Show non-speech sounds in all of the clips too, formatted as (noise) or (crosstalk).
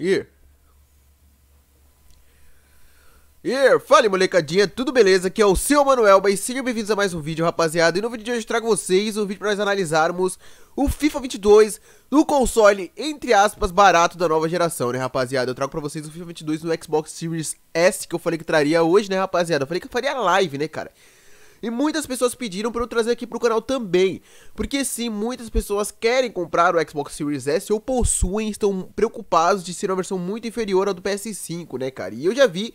E. E fala molecadinha, tudo beleza? Aqui é o seu Manuel, e sejam bem-vindos a mais um vídeo, rapaziada. E no vídeo de hoje eu trago vocês um vídeo para nós analisarmos o FIFA 22 no console, entre aspas, barato da nova geração, né, rapaziada? Eu trago pra vocês o FIFA 22 no Xbox Series S, que eu falei que traria hoje, né, rapaziada? Eu falei que eu faria live, né, cara? E muitas pessoas pediram para eu trazer aqui pro canal também. Porque sim, muitas pessoas querem comprar o Xbox Series S ou possuem, estão preocupados de ser uma versão muito inferior ao do PS5, né, cara? E eu já vi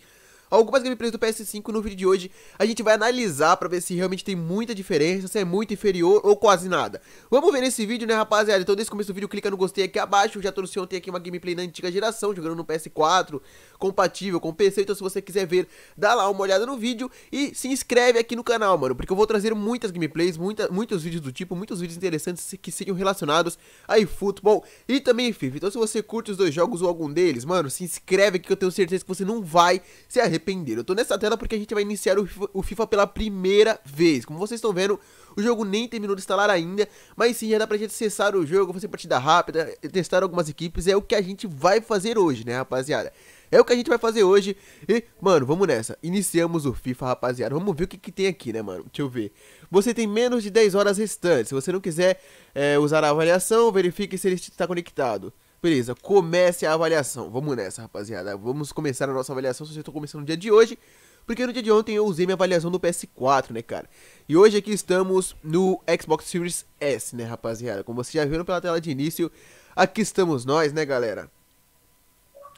algumas gameplays do PS5 no vídeo de hoje a gente vai analisar pra ver se realmente tem muita diferença, se é muito inferior ou quase nada. Vamos ver nesse vídeo, né, rapaziada? Então, desde o começo do vídeo, clica no gostei aqui abaixo. Eu já trouxe ontem aqui uma gameplay na antiga geração, jogando no PS4, compatível com PC. Então, se você quiser ver, dá lá uma olhada no vídeo e se inscreve aqui no canal, mano, porque eu vou trazer muitas gameplays, muita, muitos vídeos do tipo, muitos vídeos interessantes que sejam relacionados a eFootball e também FIFA. Então, se você curte os dois jogos ou algum deles, mano, se inscreve aqui que eu tenho certeza que você não vai se arrepender arrepender. Eu tô nessa tela porque a gente vai iniciar o FIFA, o FIFA pela primeira vez. Como vocês estão vendo, o jogo nem terminou de instalar ainda, mas sim já dá pra gente acessar o jogo, fazer partida rápida, eh, testar algumas equipes, é o que a gente vai fazer hoje, né, rapaziada? É o que a gente vai fazer hoje e, mano, vamos nessa. Iniciamos o FIFA, rapaziada. Vamos ver o que, que tem aqui, né, mano? Deixa eu ver. Você tem menos de 10 horas restantes. Se você não quiser é, usar a avaliação, verifique se ele está conectado. Beleza, comece a avaliação. Vamos nessa, rapaziada. Vamos começar a nossa avaliação. Se eu estou começando no dia de hoje, porque no dia de ontem eu usei minha avaliação do PS4, né, cara? E hoje aqui estamos no Xbox Series S, né, rapaziada? Como vocês já viram pela tela de início, aqui estamos nós, né, galera?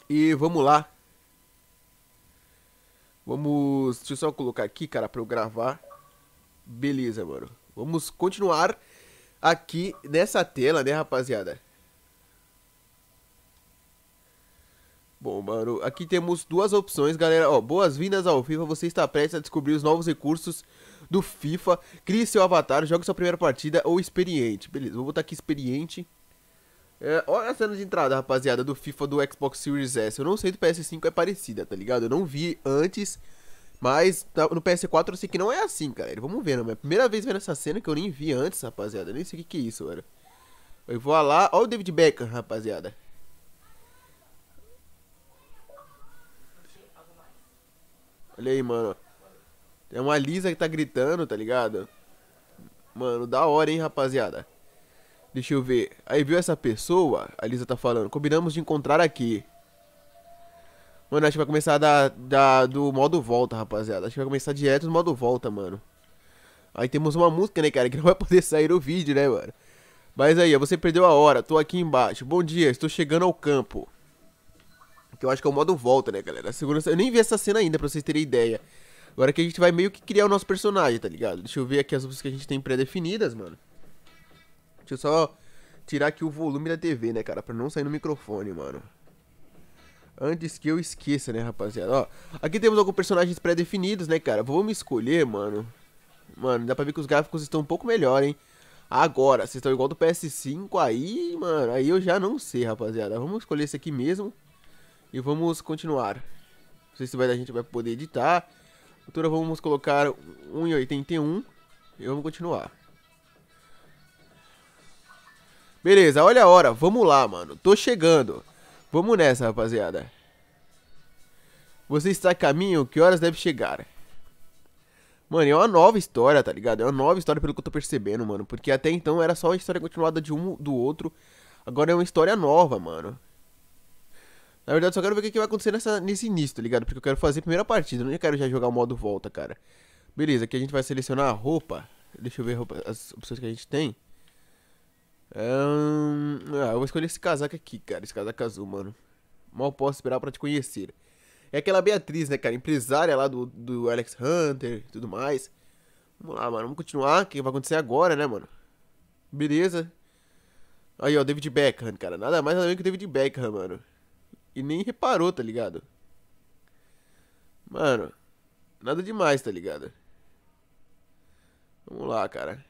E vamos lá. Vamos... Deixa eu só colocar aqui, cara, para eu gravar. Beleza, mano. Vamos continuar aqui nessa tela, né, rapaziada? Bom, mano, aqui temos duas opções, galera. Ó, boas-vindas ao FIFA. Você está prestes a descobrir os novos recursos do FIFA. Crie seu avatar, jogue sua primeira partida ou experiente. Beleza, vou botar aqui experiente. É, olha a cena de entrada, rapaziada, do FIFA do Xbox Series S. Eu não sei do PS5 é parecida, tá ligado? Eu não vi antes, mas tá, no PS4 eu sei que não é assim, galera. Vamos ver, não é? Primeira vez vendo essa cena que eu nem vi antes, rapaziada. Nem sei o que, que é isso, mano. Eu vou lá. Olha o David Beckham, rapaziada. Olha aí, mano. É uma Lisa que tá gritando, tá ligado? Mano, da hora, hein, rapaziada. Deixa eu ver. Aí viu essa pessoa? A Lisa tá falando. Combinamos de encontrar aqui. Mano, acho que vai começar da, da, do modo volta, rapaziada. Acho que vai começar direto do modo volta, mano. Aí temos uma música, né, cara? Que (laughs) não vai poder sair o vídeo, né, mano? Mas aí, você perdeu a hora. Tô aqui embaixo. Bom dia, estou chegando ao campo. Que eu acho que é o modo volta, né, galera? A segurança. Eu nem vi essa cena ainda, pra vocês terem ideia. Agora que a gente vai meio que criar o nosso personagem, tá ligado? Deixa eu ver aqui as opções que a gente tem pré-definidas, mano. Deixa eu só tirar aqui o volume da TV, né, cara? Pra não sair no microfone, mano. Antes que eu esqueça, né, rapaziada? Ó, aqui temos alguns personagens pré-definidos, né, cara? Vamos escolher, mano. Mano, dá pra ver que os gráficos estão um pouco melhor, hein? Agora, se estão igual do PS5 aí, mano, aí eu já não sei, rapaziada. Vamos escolher esse aqui mesmo. E vamos continuar. Não sei se vai, a gente vai poder editar. Altura vamos colocar 1,81 e vamos continuar. Beleza, olha a hora. Vamos lá, mano. Tô chegando. Vamos nessa, rapaziada. Você está a caminho? Que horas deve chegar? Mano, é uma nova história, tá ligado? É uma nova história pelo que eu tô percebendo, mano. Porque até então era só uma história continuada de um do outro. Agora é uma história nova, mano. Na verdade, só quero ver o que, vai acontecer nessa, nesse início, tá ligado? Porque eu quero fazer a primeira partida, não é quero já jogar o modo volta, cara. Beleza, aqui a gente vai selecionar a roupa. Deixa eu ver roupa, as opções que a gente tem. Um, ah, eu vou escolher esse casaco aqui, cara. Esse casaco azul, mano. Mal posso esperar pra te conhecer. É aquela Beatriz, né, cara? Empresária lá do, do Alex Hunter e tudo mais. Vamos lá, mano. Vamos continuar. O que vai acontecer agora, né, mano? Beleza. Aí, ó, David Beckham, cara. Nada mais nada menos que o David Beckham, mano e nem reparou, tá ligado? Mano, nada demais, tá ligado? Vamos lá, cara.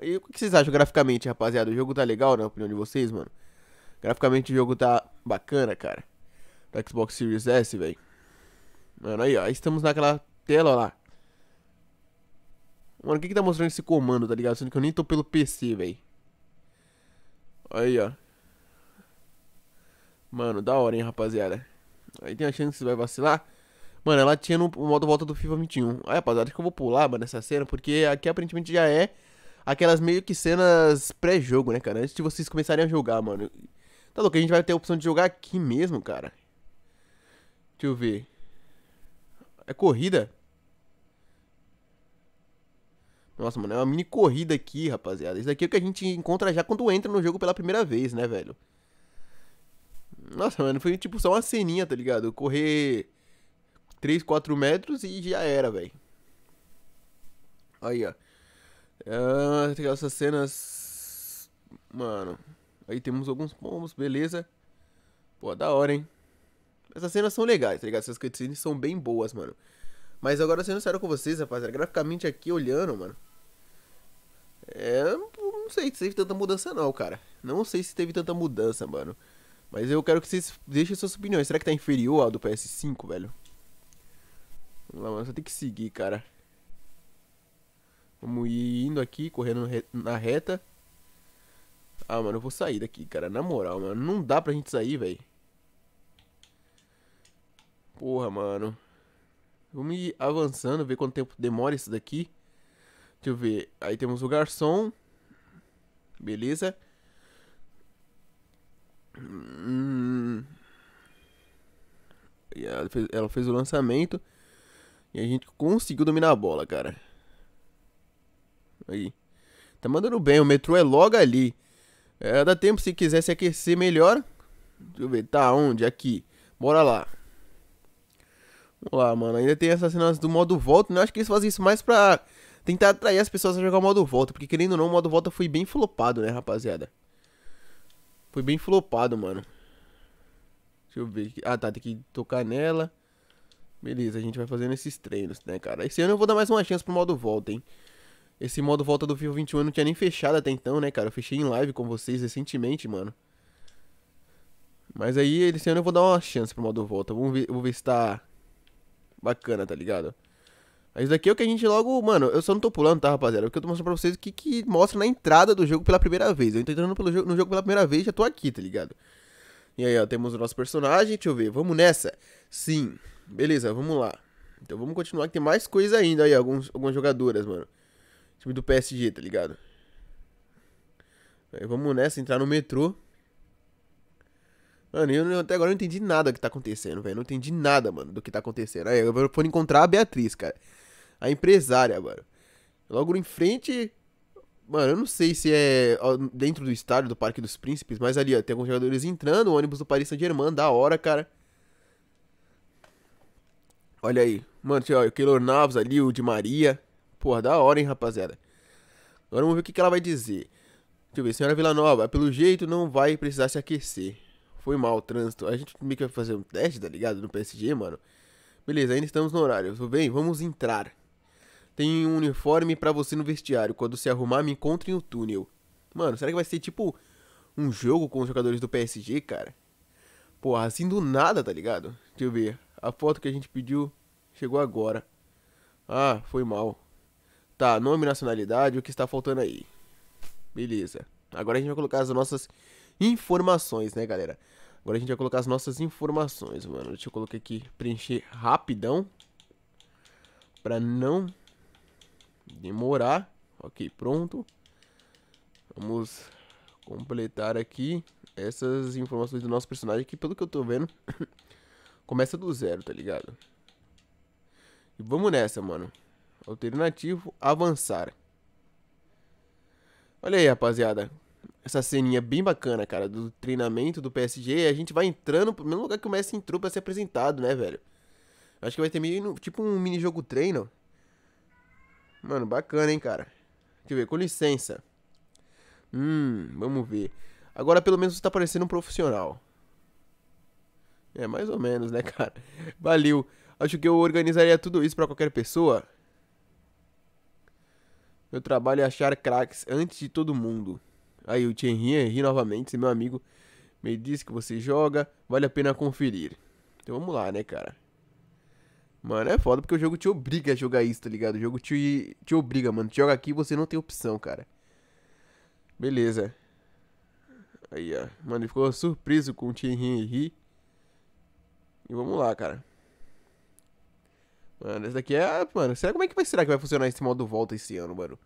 E o que vocês acham graficamente, rapaziada? O jogo tá legal, na opinião de vocês, mano? Graficamente o jogo tá bacana, cara. Da Xbox Series S, velho. Mano, aí, ó. Aí estamos naquela tela, ó lá. Mano, o que que tá mostrando esse comando, tá ligado? Sendo que eu nem tô pelo PC, velho. Aí, ó. Mano, da hora, hein, rapaziada. Aí tem a chance que você vai vacilar. Mano, ela tinha no modo volta do FIFA 21. Aí, rapaziada, acho que eu vou pular, mano, essa cena, porque aqui aparentemente já é aquelas meio que cenas pré-jogo, né, cara? Antes de vocês começarem a jogar, mano. Tá louco, a gente vai ter a opção de jogar aqui mesmo, cara. Deixa eu ver. É corrida? Nossa, mano, é uma mini corrida aqui, rapaziada. Isso aqui é o que a gente encontra já quando entra no jogo pela primeira vez, né, velho? Nossa, mano, foi tipo só uma ceninha, tá ligado? Correr 3, 4 metros e já era, velho. Aí, ó. Ah, essas cenas. Mano. Aí temos alguns pombos, beleza. Pô, da hora, hein? Essas cenas são legais, tá ligado? Essas cutscenes são bem boas, mano. Mas agora sendo sério com vocês, rapaziada, graficamente aqui olhando, mano. É. Não sei se teve tanta mudança, não, cara. Não sei se teve tanta mudança, mano. Mas eu quero que vocês deixem suas opiniões. Será que tá inferior ao do PS5, velho? Vamos lá, mano. Só tem que seguir, cara. Vamos ir indo aqui, correndo na reta. Ah, mano, eu vou sair daqui, cara. Na moral, mano. Não dá pra gente sair, velho. Porra, mano. Vamos ir avançando, ver quanto tempo demora isso daqui. Deixa eu ver. Aí temos o garçom. Beleza. Hum. e ela fez, ela fez o lançamento. E a gente conseguiu dominar a bola, cara. Aí. Tá mandando bem, o metrô é logo ali. É, dá tempo se quiser se aquecer melhor. Deixa eu ver, tá onde? Aqui. Bora lá. Vamos lá, mano. Ainda tem essas cenas do modo volta, né? Acho que eles fazem isso mais pra tentar atrair as pessoas a jogar o modo volta. Porque querendo ou não, o modo volta foi bem flopado, né, rapaziada? Foi bem flopado, mano. Deixa eu ver. Ah, tá. Tem que tocar nela. Beleza, a gente vai fazendo esses treinos, né, cara? Esse ano eu vou dar mais uma chance pro modo volta, hein? Esse modo volta do FIFA 21 eu não tinha nem fechado até então, né, cara? Eu fechei em live com vocês recentemente, mano. Mas aí, esse ano eu vou dar uma chance pro modo volta. Vamos ver, vou ver se tá bacana, tá ligado? Isso daqui é o que a gente logo. Mano, eu só não tô pulando, tá, rapaziada? Porque é eu tô mostrando pra vocês o que, que mostra na entrada do jogo pela primeira vez. Eu tô entrando pelo jogo, no jogo pela primeira vez já tô aqui, tá ligado? E aí, ó, temos o nosso personagem. Deixa eu ver, vamos nessa? Sim. Beleza, vamos lá. Então vamos continuar que tem mais coisa ainda aí, alguns, algumas jogadoras, mano. Time do PSG, tá ligado? Aí, vamos nessa, entrar no metrô. Mano, eu até agora não entendi nada que tá acontecendo, velho. Não entendi nada, mano, do que tá acontecendo. Aí, eu vou encontrar a Beatriz, cara a empresária, mano. Logo em frente, mano, eu não sei se é dentro do estádio do Parque dos Príncipes, mas ali, ó, tem alguns jogadores entrando, o ônibus do Paris Saint-Germain, da hora, cara. Olha aí, mano, tinha, ó, o Keylor Navas ali, o de Maria. Porra, da hora, hein, rapaziada. Agora vamos ver o que, que ela vai dizer. Deixa eu ver, senhora Vila Nova, pelo jeito não vai precisar se aquecer. Foi mal o trânsito. A gente meio que vai fazer um teste, tá ligado? No PSG, mano. Beleza, ainda estamos no horário. Tudo bem? Vamos entrar. Tem um uniforme para você no vestiário. Quando se arrumar, me encontre no túnel. Mano, será que vai ser tipo um jogo com os jogadores do PSG, cara? Porra, assim do nada, tá ligado? Deixa eu ver. A foto que a gente pediu chegou agora. Ah, foi mal. Tá, nome, nacionalidade, o que está faltando aí? Beleza. Agora a gente vai colocar as nossas informações, né, galera? Agora a gente vai colocar as nossas informações, mano. Deixa eu colocar aqui, preencher rapidão. Pra não demorar. Ok, pronto. Vamos completar aqui essas informações do nosso personagem que, pelo que eu tô vendo, (coughs) começa do zero, tá ligado? E vamos nessa, mano. Alternativo, avançar. Olha aí, rapaziada. Essa ceninha bem bacana, cara, do treinamento do PSG. A gente vai entrando pro mesmo lugar que o Messi entrou pra ser apresentado, né, velho? Acho que vai ter meio tipo um mini jogo treino. Mano, bacana, hein, cara. Deixa eu ver, com licença. Hum, vamos ver. Agora pelo menos você está parecendo um profissional. É, mais ou menos, né, (laughs) cara? Valeu. Acho que eu organizaria tudo isso para qualquer pessoa. Meu trabalho é achar craques antes de todo mundo. Aí o Thierry ri novamente, meu amigo me disse que você joga, vale a pena conferir. Então vamos lá, né, cara? Mano, é foda porque o jogo te obriga a jogar isso, tá ligado? O jogo te, te obriga, mano. Te joga aqui e você não tem opção, cara. Beleza. Aí, ó. Mano, ele ficou surpreso com o Thierry E vamos lá, cara. Mano, essa daqui é... Mano, será como é que vai, será que vai funcionar esse modo volta esse ano, mano?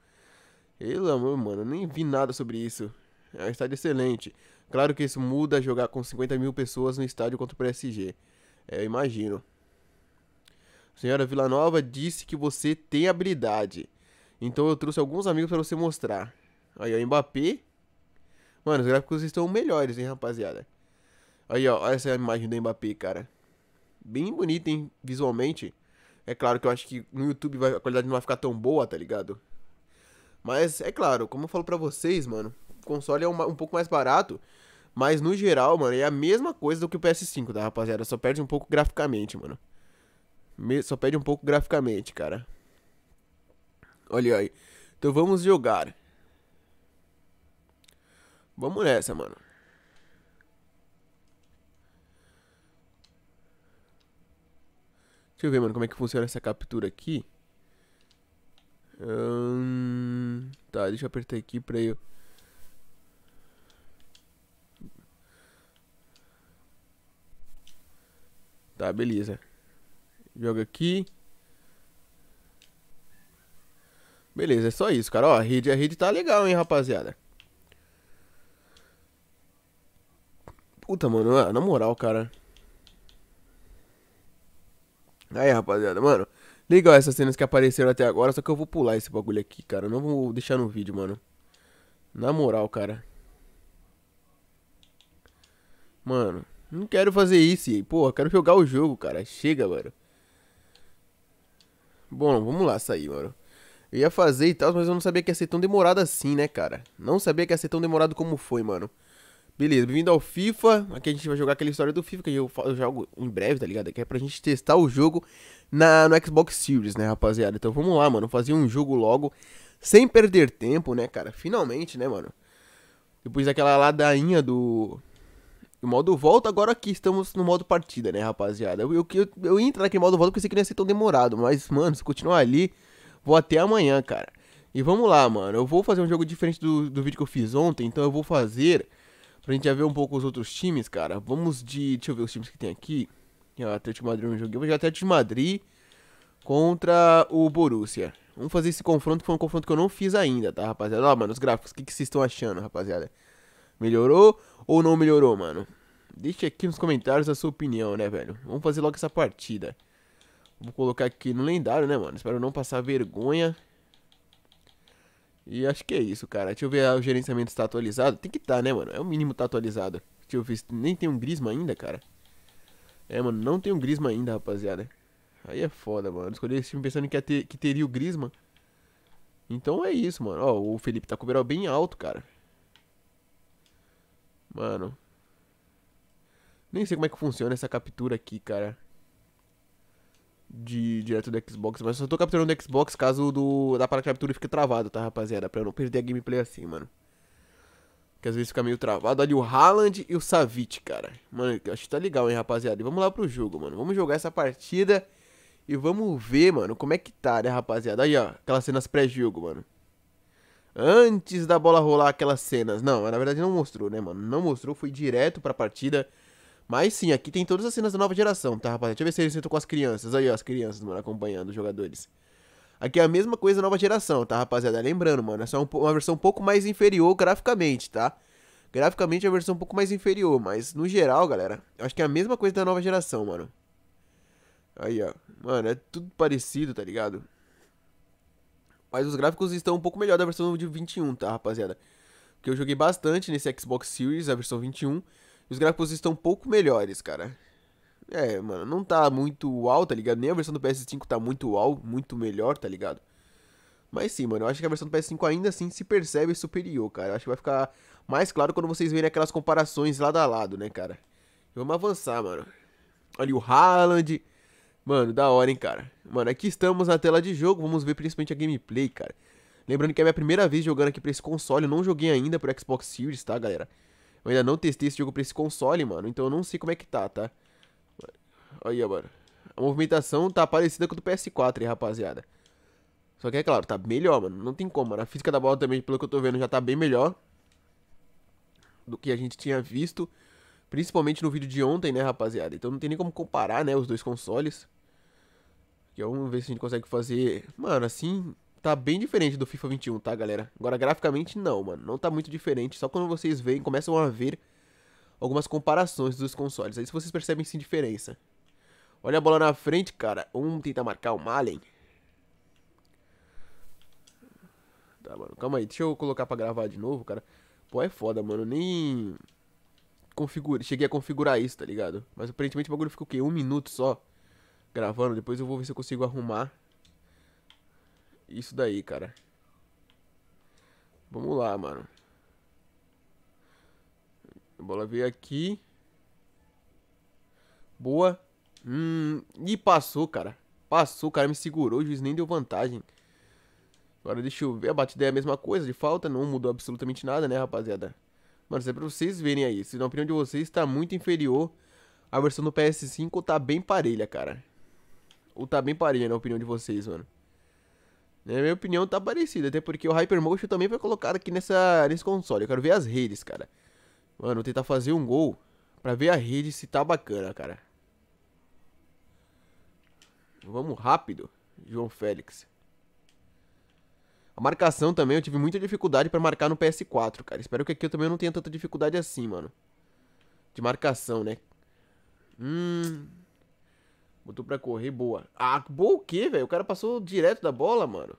Pelo amor, mano. Nem vi nada sobre isso. É um estádio excelente. Claro que isso muda jogar com 50 mil pessoas no estádio contra o PSG. É, eu imagino senhora Vila Nova disse que você tem habilidade. Então eu trouxe alguns amigos para você mostrar. Aí, ó, Mbappé. Mano, os gráficos estão melhores, hein, rapaziada. Aí, ó, olha essa imagem do Mbappé, cara. Bem bonita, hein, visualmente. É claro que eu acho que no YouTube vai, a qualidade não vai ficar tão boa, tá ligado? Mas, é claro, como eu falo pra vocês, mano, o console é um, um pouco mais barato. Mas, no geral, mano, é a mesma coisa do que o PS5, tá, rapaziada? Só perde um pouco graficamente, mano. Só pede um pouco graficamente, cara. Olha aí. Então vamos jogar. Vamos nessa, mano. Deixa eu ver, mano, como é que funciona essa captura aqui. Hum, tá, deixa eu apertar aqui pra eu... Tá, beleza. Joga aqui. Beleza, é só isso, cara. Ó, a rede, a rede tá legal, hein, rapaziada. Puta, mano, ah, na moral, cara. Aí, rapaziada, mano. Legal essas cenas que apareceram até agora, só que eu vou pular esse bagulho aqui, cara. não vou deixar no vídeo, mano. Na moral, cara. Mano, não quero fazer isso. Porra, quero jogar o jogo, cara. Chega, mano. Bom, vamos lá sair, mano. Eu ia fazer e tal, mas eu não sabia que ia ser tão demorado assim, né, cara? Não sabia que ia ser tão demorado como foi, mano. Beleza, bem-vindo ao FIFA. Aqui a gente vai jogar aquela história do FIFA que eu, jogo em breve, tá ligado? Que é pra gente testar o jogo na, no Xbox Series, né, rapaziada? Então vamos lá, mano, fazer um jogo logo, sem perder tempo, né, cara? Finalmente, né, mano? Depois daquela ladainha do, o modo volta, agora aqui estamos no modo partida, né, rapaziada? Eu, eu, eu, eu entro naquele modo volta porque eu sei que não ia ser tão demorado, mas, mano, se continuar ali, vou até amanhã, cara. E vamos lá, mano, eu vou fazer um jogo diferente do, do vídeo que eu fiz ontem, então eu vou fazer, pra gente já ver um pouco os outros times, cara. Vamos de, deixa eu ver os times que tem aqui. Ah, Atlético de Madrid não joguei, eu vou jogar Atlético de Madrid contra o Borussia. Vamos fazer esse confronto, que foi um confronto que eu não fiz ainda, tá, rapaziada? Ó, mano, os gráficos, o que, que vocês estão achando, rapaziada? Melhorou ou não melhorou, mano? Deixe aqui nos comentários a sua opinião, né, velho? Vamos fazer logo essa partida. Vou colocar aqui no lendário, né, mano? Espero não passar vergonha. E acho que é isso, cara. Deixa eu ver o gerenciamento está atualizado. Tem que estar, tá, né, mano? É o mínimo tá atualizado. Deixa eu ver se nem tem um Grisma ainda, cara. É, mano, não tem um Grisma ainda, rapaziada. Aí é foda, mano. escolhi esse time pensando que, ter, que teria o Grisma. Então é isso, mano. Ó, o Felipe tá com o bem alto, cara. Mano. Nem sei como é que funciona essa captura aqui, cara. De direto do Xbox, mas só tô capturando do Xbox caso do da para captura fique travado, tá, rapaziada? Pra eu não perder a gameplay assim, mano. Que às vezes fica meio travado. Olha o Haaland e o Savic, cara. Mano, acho que tá legal, hein, rapaziada. E vamos lá pro jogo, mano. Vamos jogar essa partida e vamos ver, mano, como é que tá, né, rapaziada? Aí, ó, aquelas cenas pré-jogo, mano antes da bola rolar aquelas cenas. Não, na verdade não mostrou, né, mano? Não mostrou, foi direto pra partida. Mas sim, aqui tem todas as cenas da nova geração, tá, rapaziada? Deixa eu ver se eles sentam com as crianças. Aí, ó, as crianças, mano, acompanhando os jogadores. Aqui é a mesma coisa da nova geração, tá, rapaziada? Lembrando, mano, essa é uma versão um pouco mais inferior graficamente, tá? Graficamente é uma versão um pouco mais inferior, mas no geral, galera, eu acho que é a mesma coisa da nova geração, mano. Aí, ó. Mano, é tudo parecido, tá ligado? Mas os gráficos estão um pouco melhor da versão de 21, tá, rapaziada? Porque eu joguei bastante nesse Xbox Series, a versão 21. E os gráficos estão um pouco melhores, cara. É, mano, não tá muito uau, tá ligado? Nem a versão do PS5 tá muito uau, muito melhor, tá ligado? Mas sim, mano, eu acho que a versão do PS5 ainda assim se percebe superior, cara. Eu acho que vai ficar mais claro quando vocês verem aquelas comparações lado a lado, né, cara? E vamos avançar, mano. Olha o Haaland, Mano, da hora, hein, cara. Mano, aqui estamos na tela de jogo, vamos ver principalmente a gameplay, cara. Lembrando que é a minha primeira vez jogando aqui pra esse console, eu não joguei ainda pro Xbox Series, tá, galera? Eu ainda não testei esse jogo pra esse console, mano, então eu não sei como é que tá, tá? Olha aí, mano. A movimentação tá parecida com a do PS4, hein, rapaziada. Só que é claro, tá melhor, mano, não tem como, mano. A física da bola também, pelo que eu tô vendo, já tá bem melhor do que a gente tinha visto. Principalmente no vídeo de ontem, né, rapaziada? Então não tem nem como comparar, né, os dois consoles. que é vamos ver se a gente consegue fazer... Mano, assim, tá bem diferente do FIFA 21, tá, galera? Agora, graficamente, não, mano. Não tá muito diferente. Só quando vocês veem, começam a ver algumas comparações dos consoles. Aí vocês percebem, sim, diferença. Olha a bola na frente, cara. Um tenta tá marcar o Malen. Tá, mano. Calma aí. Deixa eu colocar pra gravar de novo, cara. Pô, é foda, mano. Nem cheguei a configurar isso, tá ligado? Mas aparentemente o bagulho ficou o quê? Um minuto só gravando. Depois eu vou ver se eu consigo arrumar isso daí, cara. Vamos lá, mano. A bola veio aqui. Boa. Hum, e passou, cara. Passou, cara me segurou, o juiz nem deu vantagem. Agora deixa eu ver, a batida é a mesma coisa de falta, não mudou absolutamente nada, né, rapaziada? Mano, isso é pra vocês verem aí. Se na opinião de vocês tá muito inferior, a versão do PS5 tá bem parelha, cara. Ou tá bem parelha na opinião de vocês, mano. Na minha opinião tá parecida, até porque o Hypermotion também foi colocado aqui nessa, nesse console. Eu quero ver as redes, cara. Mano, vou tentar fazer um gol pra ver a rede se tá bacana, cara. Vamos rápido, João Félix. A marcação também, eu tive muita dificuldade para marcar no PS4, cara. Espero que aqui eu também não tenha tanta dificuldade assim, mano. De marcação, né? Hum. Botou pra correr, boa. Ah, boa o quê, velho? O cara passou direto da bola, mano.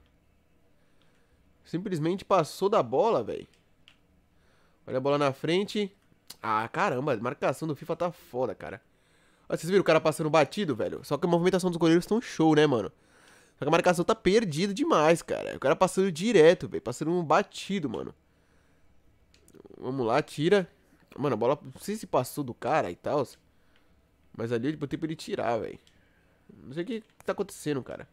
Simplesmente passou da bola, velho. Olha a bola na frente. Ah, caramba, a marcação do FIFA tá foda, cara. vocês viram o cara passando batido, velho? Só que a movimentação dos goleiros tão show, né, mano? Só que a marcação tá perdida demais, cara. O cara passando direto, velho. Passando um batido, mano. Vamos lá, tira. Mano, a bola não sei se passou do cara e tal. Mas ali eu botei tipo, pra ele tirar, velho. Não sei o que, que tá acontecendo, cara.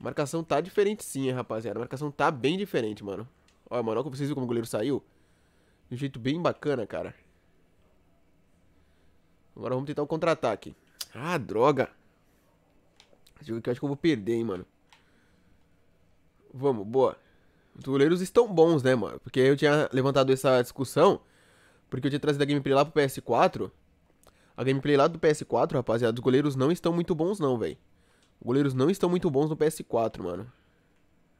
A marcação tá diferente sim, rapaziada. A marcação tá bem diferente, mano. Olha, mano, olha como vocês viram como o goleiro saiu. De um jeito bem bacana, cara. Agora vamos tentar um contra-ataque. Ah, droga. Esse jogo aqui eu acho que eu vou perder, hein, mano. Vamos, boa. Os goleiros estão bons, né, mano? Porque eu tinha levantado essa discussão. Porque eu tinha trazido a gameplay lá pro PS4. A gameplay lá do PS4, rapaziada, os goleiros não estão muito bons, não, velho. Os goleiros não estão muito bons no PS4, mano.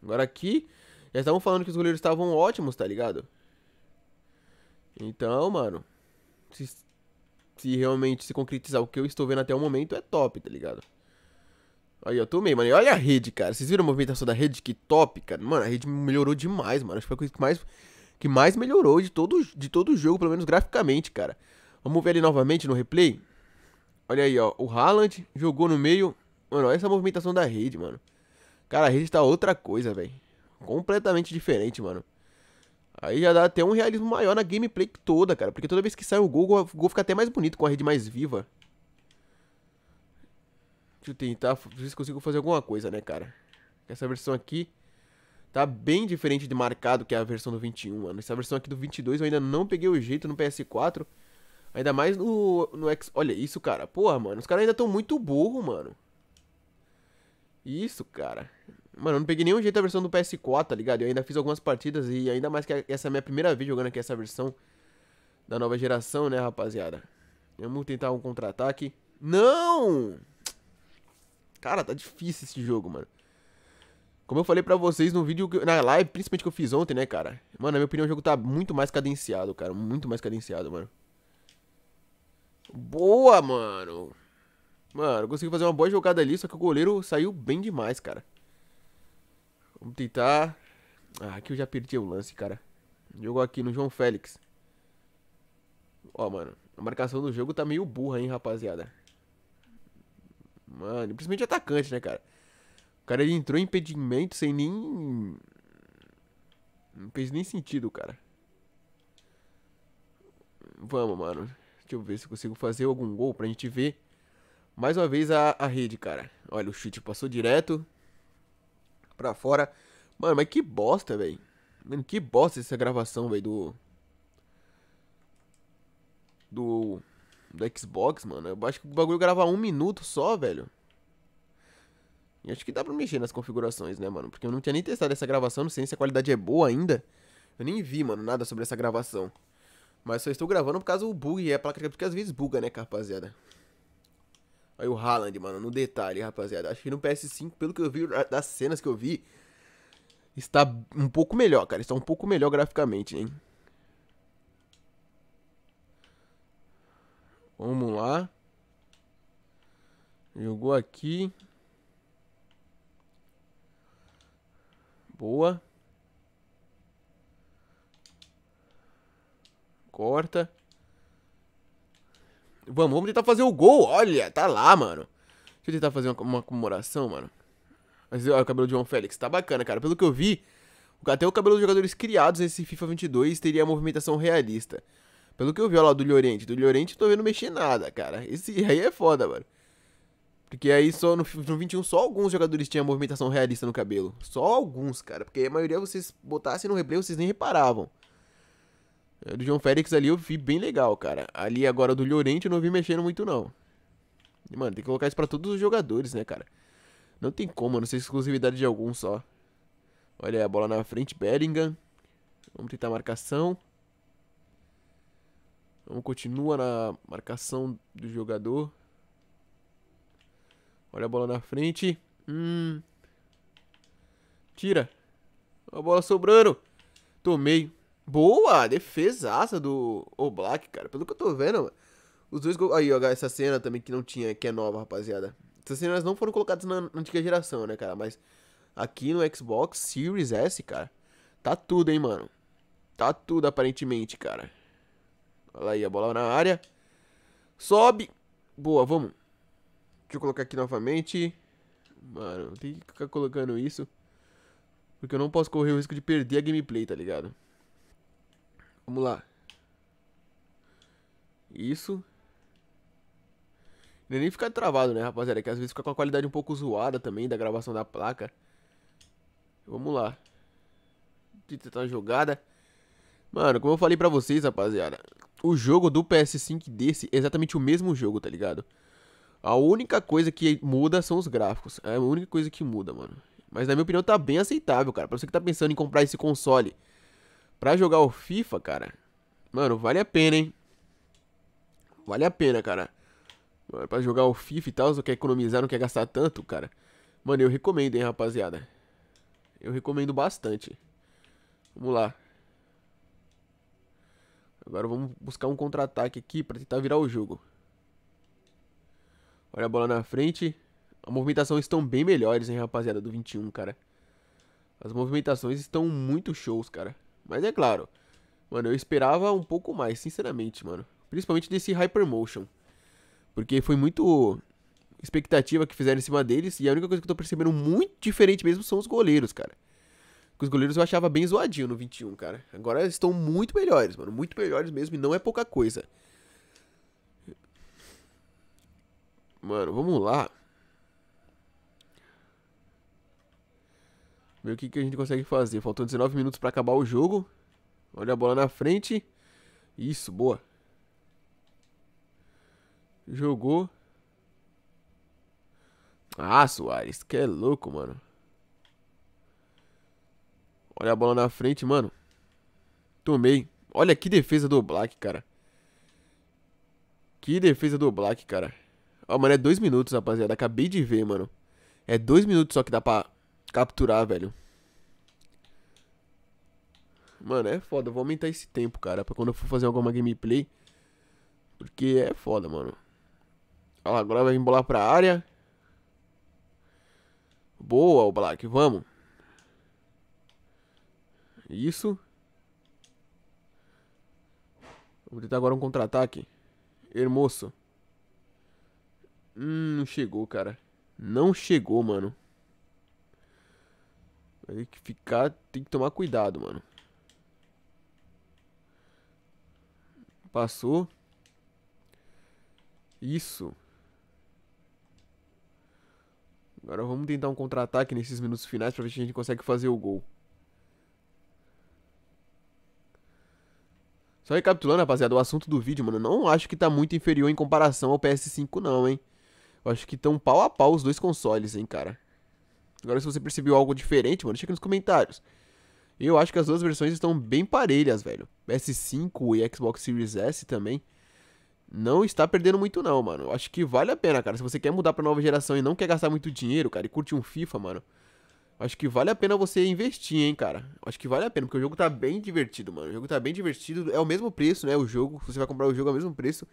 Agora aqui, já estavam falando que os goleiros estavam ótimos, tá ligado? Então, mano. Se, se realmente se concretizar o que eu estou vendo até o momento, é top, tá ligado? Aí, eu tomei, mano. E olha a rede, cara. Vocês viram a movimentação da rede? Que top, cara. Mano, a rede melhorou demais, mano. Acho que foi a coisa que mais, que mais melhorou de todo, de todo o jogo, pelo menos graficamente, cara. Vamos ver ali novamente no replay. Olha aí, ó. O Haaland jogou no meio. Mano, olha essa movimentação da rede, mano. Cara, a rede tá outra coisa, velho. Completamente diferente, mano. Aí já dá até um realismo maior na gameplay toda, cara. Porque toda vez que sai o gol, o gol fica até mais bonito com a rede mais viva. Deixa eu tentar ver se consigo fazer alguma coisa, né, cara? Essa versão aqui tá bem diferente de marcado que é a versão do 21, mano. Essa versão aqui do 22 eu ainda não peguei o jeito no PS4. Ainda mais no, no X... Olha isso, cara. Porra, mano. Os caras ainda estão muito burro, mano. Isso, cara. Mano, eu não peguei nenhum jeito a versão do PS4, tá ligado? Eu ainda fiz algumas partidas e ainda mais que essa é a minha primeira vez jogando aqui essa versão da nova geração, né, rapaziada? Vamos tentar um contra-ataque. Não! Cara, tá difícil esse jogo, mano. Como eu falei pra vocês no vídeo, na live, principalmente que eu fiz ontem, né, cara? Mano, na minha opinião, o jogo tá muito mais cadenciado, cara. Muito mais cadenciado, mano. Boa, mano. Mano, consegui fazer uma boa jogada ali, só que o goleiro saiu bem demais, cara. Vamos tentar... Ah, aqui eu já perdi o lance, cara. Jogou aqui no João Félix. Ó, mano, a marcação do jogo tá meio burra, hein, rapaziada. Mano, principalmente atacante, né, cara? O cara ele entrou em impedimento sem nem. Não fez nem sentido, cara. Vamos, mano. Deixa eu ver se eu consigo fazer algum gol pra gente ver. Mais uma vez a, a rede, cara. Olha, o chute passou direto. Pra fora. Mano, mas que bosta, velho. Mano, que bosta essa gravação, velho, do... Do do Xbox, mano. Eu acho que o bagulho grava um minuto só, velho. E acho que dá pra mexer nas configurações, né, mano? Porque eu não tinha nem testado essa gravação, não sei se a qualidade é boa ainda. Eu nem vi, mano, nada sobre essa gravação. Mas só estou gravando por causa do bug, é a placa porque às vezes buga, né, rapaziada? Aí o Haaland, mano, no detalhe, rapaziada. Acho que no PS5, pelo que eu vi, das cenas que eu vi, está um pouco melhor, cara. Está um pouco melhor graficamente, hein? Vamos lá. Jogou aqui. Boa. Corta. Vamos, vamos tentar fazer o gol. Olha, tá lá, mano. Deixa eu tentar fazer uma, uma comemoração, mano. Mas olha o cabelo de João Félix. Tá bacana, cara. Pelo que eu vi, até o cabelo dos jogadores criados nesse FIFA 22 teria movimentação realista. Pelo que eu vi lá do Llorente. Do Llorente tô vendo mexer nada, cara. Esse (laughs) aí é foda, mano. Porque aí só no, no 21 só alguns jogadores tinham movimentação realista no cabelo. Só alguns, cara. Porque a maioria vocês botassem no replay, vocês nem reparavam. É, do João Félix ali eu vi bem legal, cara. Ali agora do Llorente eu não vi mexendo muito, não. mano, tem que colocar isso pra todos os jogadores, né, cara? Não tem como, não sei exclusividade de algum só. Olha aí, a bola na frente, Bellingham. Vamos tentar a marcação. Então continua na marcação do jogador. Olha a bola na frente. Hum. Tira. A bola sobrando. Tomei. Boa! Defesaça do Black, cara. Pelo que eu tô vendo, mano. Os dois gols. Aí, ó, essa cena também que não tinha, que é nova, rapaziada. Essas cenas não foram colocadas na, na antiga geração, né, cara? Mas aqui no Xbox Series S, cara. Tá tudo, hein, mano. Tá tudo aparentemente, cara. Olha aí, a bola na área. Sobe. Boa, vamos. Deixa eu colocar aqui novamente. Mano, tem que ficar colocando isso. Porque eu não posso correr o risco de perder a gameplay, tá ligado? Vamos lá. Isso. É nem ficar travado, né, rapaziada? É que às vezes fica com a qualidade um pouco zoada também da gravação da placa. Vamos lá. Tentar uma jogada. Mano, como eu falei pra vocês, rapaziada o jogo do PS5 desse é exatamente o mesmo jogo, tá ligado? A única coisa que muda são os gráficos. É a única coisa que muda, mano. Mas na minha opinião tá bem aceitável, cara. Pra você que tá pensando em comprar esse console pra jogar o FIFA, cara. Mano, vale a pena, hein? Vale a pena, cara. Mano, pra jogar o FIFA e tal, você quer economizar, não quer gastar tanto, cara. Mano, eu recomendo, hein, rapaziada. Eu recomendo bastante. Vamos lá. Agora vamos buscar um contra-ataque aqui para tentar virar o jogo. Olha a bola na frente. as movimentações estão bem melhores, hein, rapaziada, do 21, cara. As movimentações estão muito shows, cara. Mas é claro, mano, eu esperava um pouco mais, sinceramente, mano. Principalmente desse Hypermotion. Porque foi muito expectativa que fizeram em cima deles. E a única coisa que eu tô percebendo muito diferente mesmo são os goleiros, cara os goleiros eu achava bem zoadinho no 21, cara. Agora estão muito melhores, mano. Muito melhores mesmo e não é pouca coisa. Mano, vamos lá. Ver o que, que a gente consegue fazer. Faltam 19 minutos para acabar o jogo. Olha a bola na frente. Isso, boa. Jogou. Ah, Soares, que é louco, mano. Olha a bola na frente, mano. Tomei. Olha que defesa do Black, cara. Que defesa do Black, cara. Ó, mano, é dois minutos, rapaziada. Acabei de ver, mano. É dois minutos só que dá pra capturar, velho. Mano, é foda. vou aumentar esse tempo, cara. Pra quando eu for fazer alguma gameplay. Porque é foda, mano. Ó, agora vai embolar pra área. Boa, o Black. Vamos. É isso. Vou tentar agora um contra-ataque. Hermoso. Hum, não chegou, cara. Não chegou, mano. Vai ter que ficar... Tem que tomar cuidado, mano. Passou. Isso. Agora vamos tentar um contra-ataque nesses minutos finais pra ver se a gente consegue fazer o gol. Só recapitulando, rapaziada, o assunto do vídeo, mano, não acho que tá muito inferior em comparação ao PS5 não, hein. Eu acho que estão pau a pau os dois consoles, hein, cara. Agora, se você percebeu algo diferente, mano, deixa aqui nos comentários. Eu acho que as duas versões estão bem parelhas, velho. PS5 e Xbox Series S também. Não está perdendo muito não, mano. Eu acho que vale a pena, cara. Se você quer mudar pra nova geração e não quer gastar muito dinheiro, cara, e curte um FIFA, mano. Acho que vale a pena você investir, hein, cara. Acho que vale a pena, porque o jogo tá bem divertido, mano. O jogo tá bem divertido. É o mesmo preço, né? O jogo. Você vai comprar o jogo ao é mesmo preço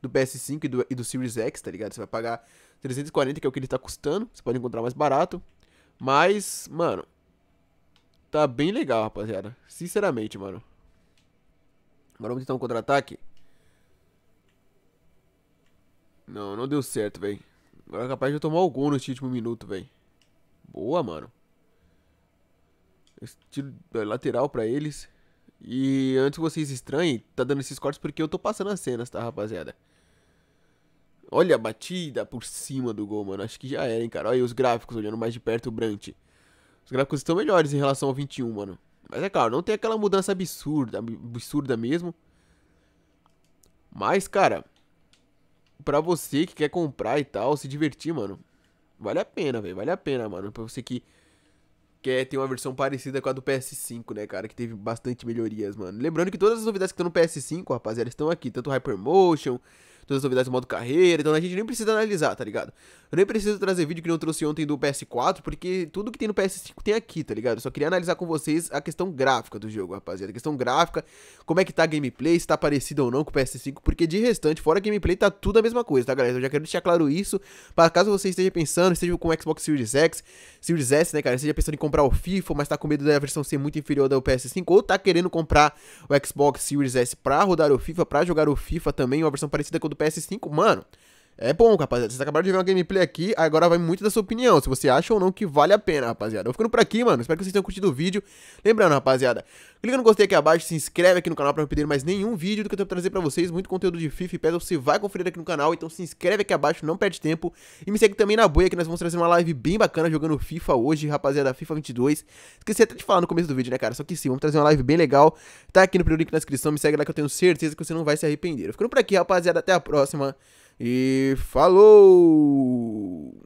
do PS5 e do, e do Series X, tá ligado? Você vai pagar 340, que é o que ele tá custando. Você pode encontrar mais barato. Mas, mano. Tá bem legal, rapaziada. Sinceramente, mano. Agora vamos tentar um contra-ataque. Não, não deu certo, velho. Agora é capaz de eu tomar o gol neste último minuto, velho. Boa, mano tiro eh, lateral para eles. E antes que vocês estranhem, tá dando esses cortes porque eu tô passando as cenas, tá, rapaziada? Olha a batida por cima do gol, mano. Acho que já era, hein, cara. Olha aí os gráficos, olhando mais de perto o Brant. Os gráficos estão melhores em relação ao 21, mano. Mas é claro, não tem aquela mudança absurda, absurda mesmo. Mas, cara, pra você que quer comprar e tal, se divertir, mano, vale a pena, velho. Vale a pena, mano. Pra você que que é, tem uma versão parecida com a do PS5, né, cara? Que teve bastante melhorias, mano. Lembrando que todas as novidades que estão no PS5, rapaziada, estão aqui. Tanto Hypermotion, todas as novidades do modo carreira. Então a gente nem precisa analisar, tá ligado? Eu nem preciso trazer vídeo que não trouxe ontem do PS4, porque tudo que tem no PS5 tem aqui, tá ligado? Eu só queria analisar com vocês a questão gráfica do jogo, rapaziada. A questão gráfica, como é que tá a gameplay, se tá parecida ou não com o PS5, porque de restante, fora a gameplay, tá tudo a mesma coisa, tá, galera? Eu já quero deixar claro isso, para caso você esteja pensando, esteja com o Xbox Series X, Series S, né, cara? Esteja pensando em comprar o FIFA, mas tá com medo da versão ser muito inferior da PS5, ou tá querendo comprar o Xbox Series S pra rodar o FIFA, pra jogar o FIFA também, uma versão parecida com o do PS5, mano... É bom, rapaziada. Vocês acabaram de ver uma gameplay aqui, agora vai muito da sua opinião, se você acha ou não que vale a pena, rapaziada. Eu vou ficando por aqui, mano. Espero que vocês tenham curtido o vídeo. Lembrando, rapaziada, clica no gostei aqui abaixo, se inscreve aqui no canal pra não perder mais nenhum vídeo do que eu tenho pra trazer pra vocês. Muito conteúdo de FIFA e PES você vai conferir aqui no canal, então se inscreve aqui abaixo, não perde tempo. E me segue também na boia que nós vamos trazer uma live bem bacana jogando FIFA hoje, rapaziada, FIFA 22. Esqueci até de falar no começo do vídeo, né, cara? Só que sim, vamos trazer uma live bem legal. Tá aqui no primeiro link na descrição, me segue lá que eu tenho certeza que você não vai se arrepender. Eu ficando por aqui, rapaziada. Até a próxima. E falou!